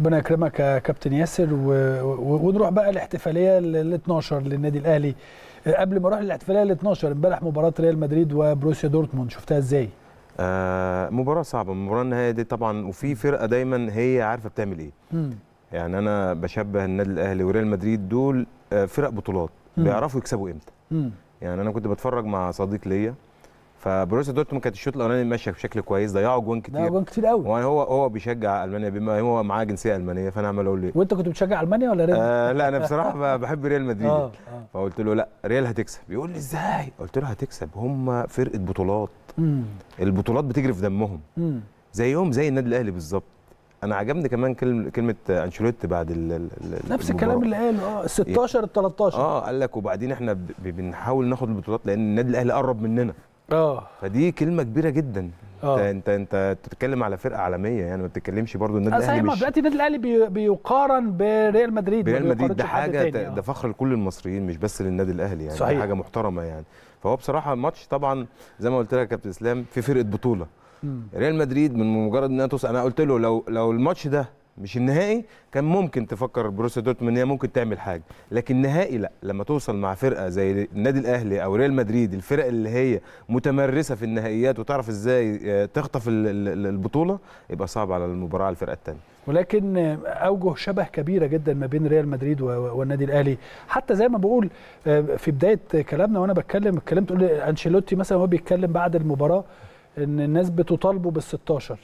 ربنا يكرمك يا كابتن ياسر و... و... ونروح بقى الاحتفاليه ال 12 للنادي الاهلي آه، قبل ما اروح للاحتفاليه ال 12 امبارح مباراه ريال مدريد وبروسيا دورتموند شفتها ازاي؟ آه مباراه صعبه المباراه النهائيه دي طبعا وفي فرقه دايما هي عارفه بتعمل ايه م. يعني انا بشبه النادي الاهلي وريال مدريد دول آه، فرق بطولات بيعرفوا يكسبوا امتى يعني انا كنت بتفرج مع صديق ليا فبروسيا دورتموند كانت الشوط الاولاني ماشيه بشكل كويس ضيعوا جوان كتير ضيعوا جوان كتير قوي هو هو بيشجع المانيا بما هو معاه جنسيه المانيه فانا عمال اقول له وانت كنت بتشجع المانيا ولا ريال؟ آه لا انا بصراحه بحب ريال مدريد آه آه. فقلت له لا ريال هتكسب يقول لي ازاي؟ قلت له هتكسب هم فرقه بطولات مم. البطولات بتجري في دمهم مم. زيهم زي النادي الاهلي بالظبط انا عجبني كمان كلمه كلمه انشيلوتي بعد الـ الـ نفس الكلام اللي قاله اه 16 ال 13 اه قال لك وبعدين احنا بنحاول ناخد البطولات لان النادي الاهلي قرب مننا اه فدي كلمه كبيره جدا أوه. انت انت انت بتتكلم على فرقه عالميه يعني ما بتتكلمش برضو النادي الاهلي مش دلوقتي النادي الاهلي بيقارن بريال مدريد بريال مدريد ده حاجه آه. ده فخر لكل المصريين مش بس للنادي الاهلي يعني صحيح. حاجه محترمه يعني فهو بصراحه الماتش طبعا زي ما قلت لك يا كابتن اسلام في فرقه بطوله مم. ريال مدريد من مجرد انها توصل انا قلت له لو لو الماتش ده مش النهائي كان ممكن تفكر بروسيا دورتموند ان هي ممكن تعمل حاجه لكن النهائي لا لما توصل مع فرقه زي النادي الاهلي او ريال مدريد الفرق اللي هي متمرسه في النهائيات وتعرف ازاي آه، تخطف البطوله يبقى صعب على المباراه على الفرقه الثانيه ولكن اوجه شبه كبيره جدا ما بين ريال مدريد والنادي الاهلي حتى زي ما بقول آه، في بدايه كلامنا وانا بتكلم اتكلمت تقول انشيلوتي مثلا هو بيتكلم بعد المباراه ان الناس بتطالبه بال 16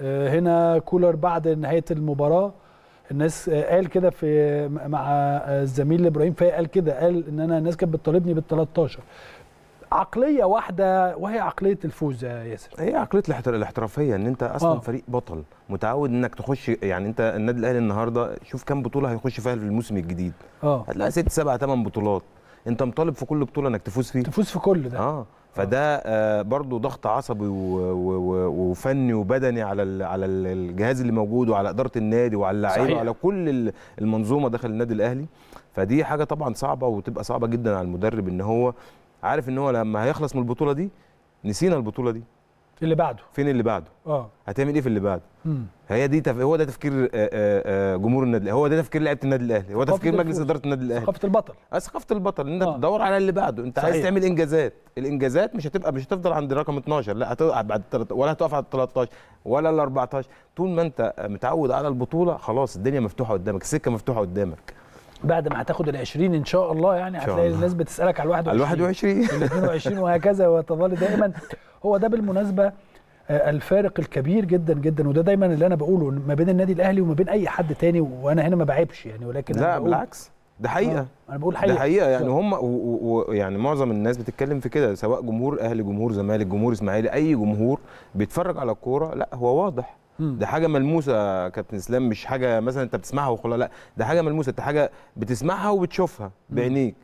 آه، هنا كولر بعد نهايه المباراه الناس آه، قال كده في مع آه، الزميل ابراهيم فايق قال كده قال ان انا الناس كانت بتطالبني بال 13 عقليه واحده وهي عقليه الفوز يا ياسر هي عقليه الاحترافيه ان انت اصلا آه. فريق بطل متعود انك تخش يعني انت النادي الاهلي النهارده شوف كام بطوله هيخش فيها في الموسم الجديد اه هتلاقي ست سبع ثمان بطولات انت مطالب في كل بطوله انك تفوز فيه تفوز في كل ده اه فده آه، برضو ضغط عصبي وفني وبدني على على الجهاز اللي موجود وعلى اداره النادي وعلى اللعيبه وعلى كل المنظومه داخل النادي الاهلي فدي حاجه طبعا صعبه وتبقى صعبه جدا على المدرب ان هو عارف ان هو لما هيخلص من البطوله دي نسينا البطوله دي في اللي بعده فين اللي بعده اه هتعمل ايه في اللي بعده مم. هي دي تف... هو ده تفكير آه، آه، آه، جمهور النادي الاهلي هو ده تفكير لعيبه النادي الاهلي هو ده تفكير مجلس اداره النادي الاهلي ثقافه البطل اه ثقافه البطل انت آه. تدور على اللي بعده انت صحيح. عايز تعمل انجازات الانجازات مش هتبقى مش هتفضل عند رقم 12 لا هتقع بعد تلت... ولا هتقف على 13 ولا ال 14 طول ما انت متعود على البطوله خلاص الدنيا مفتوحه قدامك السكه مفتوحه قدامك بعد ما هتاخد ال 20 ان شاء الله يعني هتلاقي الناس بتسالك على ال 21 على ال 21 ال 22 وهكذا وتظل دائما هو ده بالمناسبه آه، الفارق الكبير جدا جدا وده دايما اللي انا بقوله ما بين النادي الاهلي وما بين اي حد تاني وانا هنا ما بعيبش يعني ولكن لا بالعكس ده حقيقه آه، انا بقول حقيقه ده حقيقه يعني هم ويعني معظم الناس بتتكلم في كده سواء جمهور اهلي جمهور زمالك جمهور اسماعيلي اي جمهور بيتفرج على الكوره لا هو واضح ده حاجه ملموسه كابتن اسلام مش حاجه مثلا انت بتسمعها وخلاص لا ده حاجه ملموسه انت حاجه بتسمعها وبتشوفها بعينيك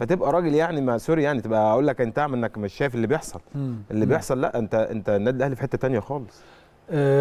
فتبقى راجل يعني ما سوري يعني تبقى اقول لك انت اعمل انك مش شايف اللي بيحصل اللي بيحصل لا انت انت النادي الاهلي في حته ثانيه خالص آه،